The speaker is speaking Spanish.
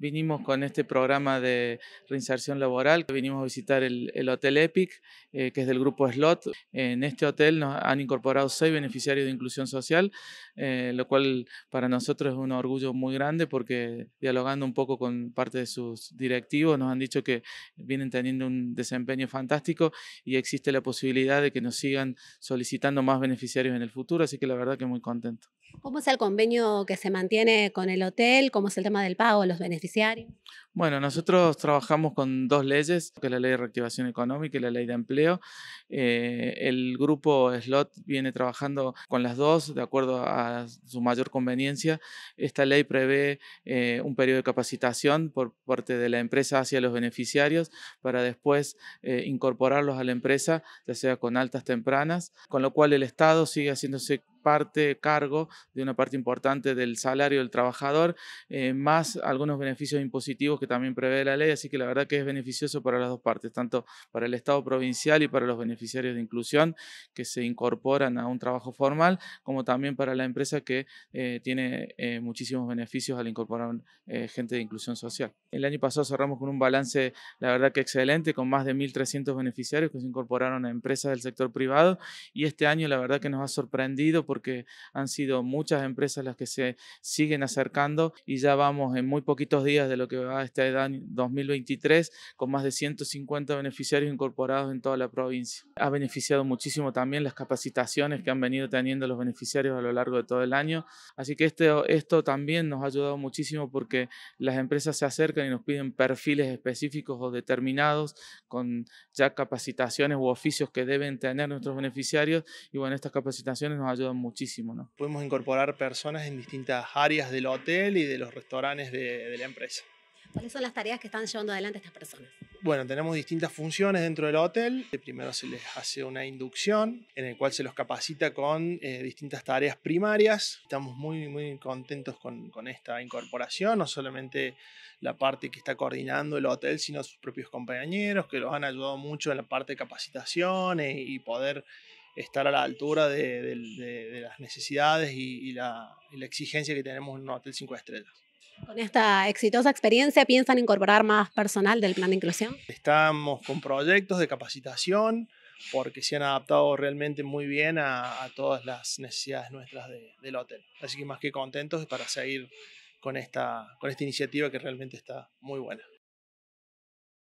Vinimos con este programa de reinserción laboral, vinimos a visitar el, Hotel EPIC, eh, que es del grupo SLOT. En este hotel nos han incorporado seis beneficiarios de inclusión social, eh, lo cual para nosotros es un orgullo muy grande porque dialogando un poco con parte de sus directivos nos han dicho que vienen teniendo un desempeño fantástico y existe la posibilidad de que nos sigan solicitando más beneficiarios en el futuro, así que la verdad que muy contento. ¿Cómo es el convenio que se mantiene con el hotel? ¿Cómo es el tema del pago los beneficiarios? Bueno, nosotros trabajamos con dos leyes, que es la ley de reactivación económica y la ley de empleo. Eh, el grupo SLOT viene trabajando con las dos de acuerdo a su mayor conveniencia. Esta ley prevé eh, un periodo de capacitación por parte de la empresa hacia los beneficiarios para después eh, incorporarlos a la empresa, ya sea con altas tempranas, con lo cual el Estado sigue haciéndose parte cargo de una parte importante del salario del trabajador, eh, más algunos beneficios impositivos que también prevé la ley, así que la verdad que es beneficioso para las dos partes, tanto para el Estado provincial y para los beneficiarios de inclusión que se incorporan a un trabajo formal, como también para la empresa que eh, tiene eh, muchísimos beneficios al incorporar gente de inclusión social. El año pasado cerramos con un balance, la verdad que excelente, con más de 1.300 beneficiarios que se incorporaron a empresas del sector privado y este año la verdad que nos ha sorprendido porque han sido muchas empresas las que se siguen acercando y ya vamos en muy poquitos días de lo que va a este año 2023 con más de 150 beneficiarios incorporados en toda la provincia. Ha beneficiado muchísimo también las capacitaciones que han venido teniendo los beneficiarios a lo largo de todo el año, así que este, esto también nos ha ayudado muchísimo porque las empresas se acercan y nos piden perfiles específicos o determinados con ya capacitaciones u oficios que deben tener nuestros beneficiarios y bueno, estas capacitaciones nos ayudan muchísimo. ¿no? Podemos incorporar personas en distintas áreas del hotel y de los restaurantes de, la empresa. ¿Cuáles son las tareas que están llevando adelante estas personas? Bueno, tenemos distintas funciones dentro del hotel. Eh, primero se les hace una inducción en el cual se los capacita con eh, distintas tareas primarias. Estamos muy, muy contentos con, esta incorporación, no solamente la parte que está coordinando el hotel, sino sus propios compañeros que los han ayudado mucho en la parte de capacitación y poder estar a la altura de, las necesidades y, la, exigencia que tenemos en un hotel cinco estrellas. Con esta exitosa experiencia, ¿piensan incorporar más personal del plan de inclusión? Estamos con proyectos de capacitación porque se han adaptado realmente muy bien a, a todas las necesidades nuestras del hotel. Así que más que contentos para seguir con esta, con esta iniciativa que realmente está muy buena.